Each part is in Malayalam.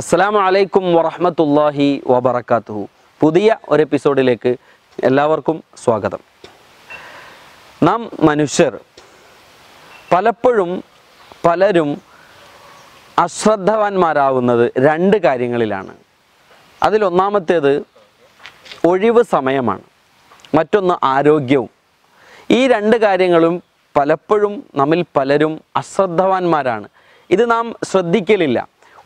അസ്സാം അലൈക്കും വറഹമത്തല്ലാഹി വബർക്കാത്തുഹു പുതിയ ഒരു എപ്പിസോഡിലേക്ക് എല്ലാവർക്കും സ്വാഗതം നാം മനുഷ്യർ പലപ്പോഴും പലരും അശ്രദ്ധവാന്മാരാവുന്നത് രണ്ട് കാര്യങ്ങളിലാണ് അതിലൊന്നാമത്തേത് ഒഴിവ് സമയമാണ് മറ്റൊന്ന് ആരോഗ്യവും ഈ രണ്ട് കാര്യങ്ങളും പലപ്പോഴും നമ്മിൽ പലരും അശ്രദ്ധവാന്മാരാണ് ഇത് നാം ശ്രദ്ധിക്കലില്ല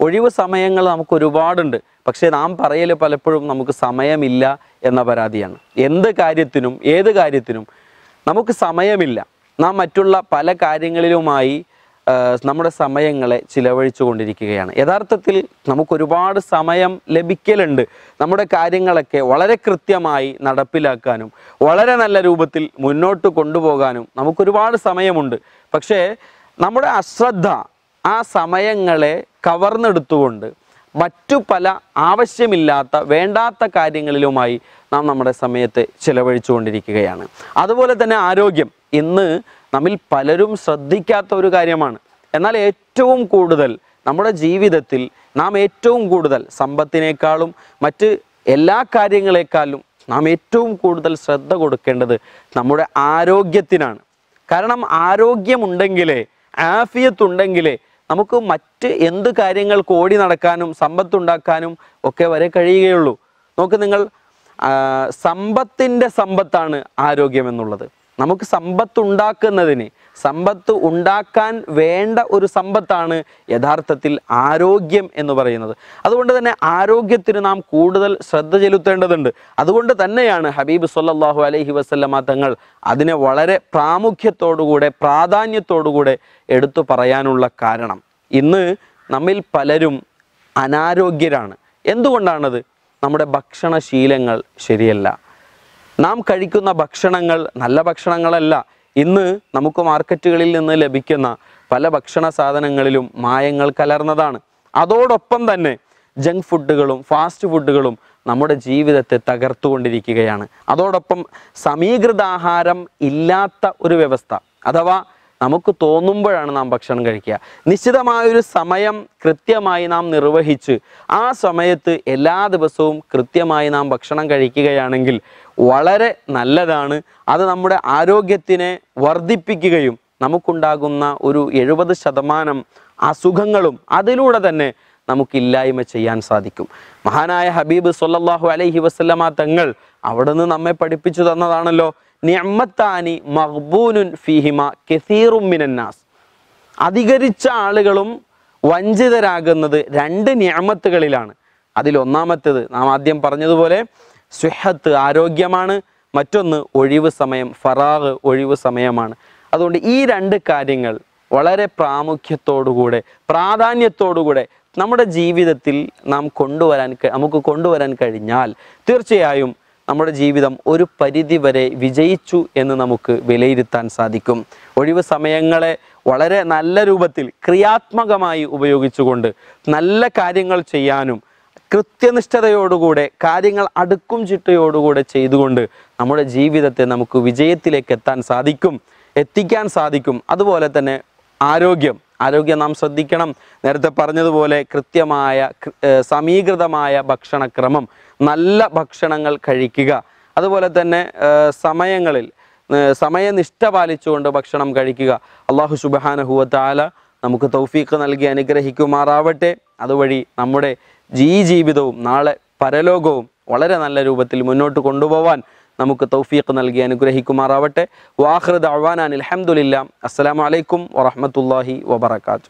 ഒഴിവ് സമയങ്ങൾ നമുക്ക് ഒരുപാടുണ്ട് പക്ഷേ നാം പറയൽ പലപ്പോഴും നമുക്ക് സമയമില്ല എന്ന പരാതിയാണ് എന്ത് കാര്യത്തിനും ഏത് കാര്യത്തിനും നമുക്ക് സമയമില്ല നാം മറ്റുള്ള പല കാര്യങ്ങളിലുമായി നമ്മുടെ സമയങ്ങളെ ചിലവഴിച്ചു കൊണ്ടിരിക്കുകയാണ് യഥാർത്ഥത്തിൽ നമുക്കൊരുപാട് സമയം ലഭിക്കലുണ്ട് നമ്മുടെ കാര്യങ്ങളൊക്കെ വളരെ കൃത്യമായി നടപ്പിലാക്കാനും വളരെ നല്ല രൂപത്തിൽ മുന്നോട്ട് കൊണ്ടുപോകാനും നമുക്കൊരുപാട് സമയമുണ്ട് പക്ഷേ നമ്മുടെ അശ്രദ്ധ ആ സമയങ്ങളെ കവർന്നെടുത്തുകൊണ്ട് മറ്റു പല ആവശ്യമില്ലാത്ത വേണ്ടാത്ത കാര്യങ്ങളിലുമായി നാം നമ്മുടെ സമയത്തെ ചിലവഴിച്ചുകൊണ്ടിരിക്കുകയാണ് അതുപോലെ തന്നെ ആരോഗ്യം ഇന്ന് നമ്മിൽ പലരും ശ്രദ്ധിക്കാത്ത ഒരു കാര്യമാണ് എന്നാൽ ഏറ്റവും കൂടുതൽ നമ്മുടെ ജീവിതത്തിൽ നാം ഏറ്റവും കൂടുതൽ സമ്പത്തിനേക്കാളും മറ്റ് എല്ലാ കാര്യങ്ങളെക്കാളും നാം ഏറ്റവും കൂടുതൽ ശ്രദ്ധ കൊടുക്കേണ്ടത് നമ്മുടെ ആരോഗ്യത്തിനാണ് കാരണം ആരോഗ്യമുണ്ടെങ്കിലേ ആഫിയത്തുണ്ടെങ്കിലേ നമുക്ക് മറ്റ് എന്ത് കാര്യങ്ങൾ കോടി നടക്കാനും സമ്പത്തുണ്ടാക്കാനും ഒക്കെ വരെ കഴിയുകയുള്ളൂ നോക്ക് നിങ്ങൾ സമ്പത്തിൻ്റെ സമ്പത്താണ് ആരോഗ്യം എന്നുള്ളത് നമുക്ക് സമ്പത്ത് ഉണ്ടാക്കുന്നതിന് സമ്പത്ത് ഉണ്ടാക്കാൻ വേണ്ട ഒരു സമ്പത്താണ് യഥാർത്ഥത്തിൽ ആരോഗ്യം എന്ന് പറയുന്നത് അതുകൊണ്ട് തന്നെ ആരോഗ്യത്തിന് നാം കൂടുതൽ ശ്രദ്ധ ചെലുത്തേണ്ടതുണ്ട് അതുകൊണ്ട് തന്നെയാണ് ഹബീബ് സല്ലാഹു അലഹി വസ്ല്ലമ തങ്ങൾ അതിനെ വളരെ പ്രാമുഖ്യത്തോടുകൂടെ പ്രാധാന്യത്തോടുകൂടെ എടുത്തു പറയാനുള്ള കാരണം ഇന്ന് നമ്മിൽ പലരും അനാരോഗ്യരാണ് എന്തുകൊണ്ടാണത് നമ്മുടെ ഭക്ഷണശീലങ്ങൾ ശരിയല്ല നാം കഴിക്കുന്ന ഭക്ഷണങ്ങൾ നല്ല ഭക്ഷണങ്ങളല്ല ഇന്ന് നമുക്ക് മാർക്കറ്റുകളിൽ നിന്ന് ലഭിക്കുന്ന പല ഭക്ഷണ സാധനങ്ങളിലും മായങ്ങൾ കലർന്നതാണ് അതോടൊപ്പം തന്നെ ജങ്ക് ഫുഡുകളും ഫാസ്റ്റ് ഫുഡുകളും നമ്മുടെ ജീവിതത്തെ തകർത്തുകൊണ്ടിരിക്കുകയാണ് അതോടൊപ്പം സമീകൃതാഹാരം ഇല്ലാത്ത ഒരു വ്യവസ്ഥ അഥവാ നമുക്ക് തോന്നുമ്പോഴാണ് നാം ഭക്ഷണം കഴിക്കുക നിശ്ചിതമായൊരു സമയം കൃത്യമായി നാം നിർവഹിച്ച് ആ സമയത്ത് എല്ലാ ദിവസവും കൃത്യമായി നാം ഭക്ഷണം കഴിക്കുകയാണെങ്കിൽ വളരെ നല്ലതാണ് അത് നമ്മുടെ ആരോഗ്യത്തിനെ വർദ്ധിപ്പിക്കുകയും നമുക്കുണ്ടാകുന്ന ഒരു എഴുപത് ശതമാനം അസുഖങ്ങളും അതിലൂടെ തന്നെ നമുക്കില്ലായ്മ ചെയ്യാൻ സാധിക്കും മഹാനായ ഹബീബ് സൊല്ലാഹു അലൈഹി വസ്ലമാ തങ്ങൾ അവിടുന്ന് നമ്മെ പഠിപ്പിച്ചു തന്നതാണല്ലോ നിഅമ്മത്താനി മഹ്ബൂനുൻ ഫിഹിമ കെസീറും മിനന്നാസ് അധികരിച്ച ആളുകളും വഞ്ചിതരാകുന്നത് രണ്ട് ഞാമത്തുകളിലാണ് അതിലൊന്നാമത്തേത് നാം ആദ്യം പറഞ്ഞതുപോലെ സ്വഹത്ത് ആരോഗ്യമാണ് മറ്റൊന്ന് ഒഴിവ് സമയം ഫറാഹ് ഒഴിവ് സമയമാണ് അതുകൊണ്ട് ഈ രണ്ട് കാര്യങ്ങൾ വളരെ പ്രാമുഖ്യത്തോടുകൂടെ പ്രാധാന്യത്തോടുകൂടെ നമ്മുടെ ജീവിതത്തിൽ നാം കൊണ്ടുവരാൻ നമുക്ക് കൊണ്ടുവരാൻ കഴിഞ്ഞാൽ തീർച്ചയായും നമ്മുടെ ജീവിതം ഒരു പരിധിവരെ വിജയിച്ചു എന്ന് നമുക്ക് വിലയിരുത്താൻ സാധിക്കും ഒഴിവ് സമയങ്ങളെ വളരെ നല്ല രൂപത്തിൽ ക്രിയാത്മകമായി ഉപയോഗിച്ചുകൊണ്ട് നല്ല കാര്യങ്ങൾ ചെയ്യാനും കൃത്യനിഷ്ഠതയോടുകൂടെ കാര്യങ്ങൾ അടുക്കും ചിട്ടയോടുകൂടെ ചെയ്തുകൊണ്ട് നമ്മുടെ ജീവിതത്തെ നമുക്ക് വിജയത്തിലേക്ക് എത്താൻ സാധിക്കും എത്തിക്കാൻ സാധിക്കും അതുപോലെ തന്നെ ആരോഗ്യം ആരോഗ്യം നാം ശ്രദ്ധിക്കണം നേരത്തെ പറഞ്ഞതുപോലെ കൃത്യമായ സമീകൃതമായ ഭക്ഷണക്രമം നല്ല ഭക്ഷണങ്ങൾ കഴിക്കുക അതുപോലെ തന്നെ സമയങ്ങളിൽ സമയനിഷ്ഠ പാലിച്ചുകൊണ്ട് ഭക്ഷണം കഴിക്കുക അള്ളാഹു സുബാനഹുവത്താല നമുക്ക് തൗഫീഖ് നൽകി അനുഗ്രഹിക്കുമാറാവട്ടെ അതുവഴി നമ്മുടെ ജീ ജീവിതവും നാളെ പരലോകവും വളരെ നല്ല രൂപത്തിൽ മുന്നോട്ട് കൊണ്ടുപോവാൻ നമുക്ക് തൗഫീഖ് നൽകി അനുഗ്രഹിക്കുമാറാവട്ടെ വാഹൃദ് അവാനാൻ അലഹമുല്ലാം അസ്സാം വലൈക്കും വറഹമത്തല്ലാഹി വബർക്കാത്തു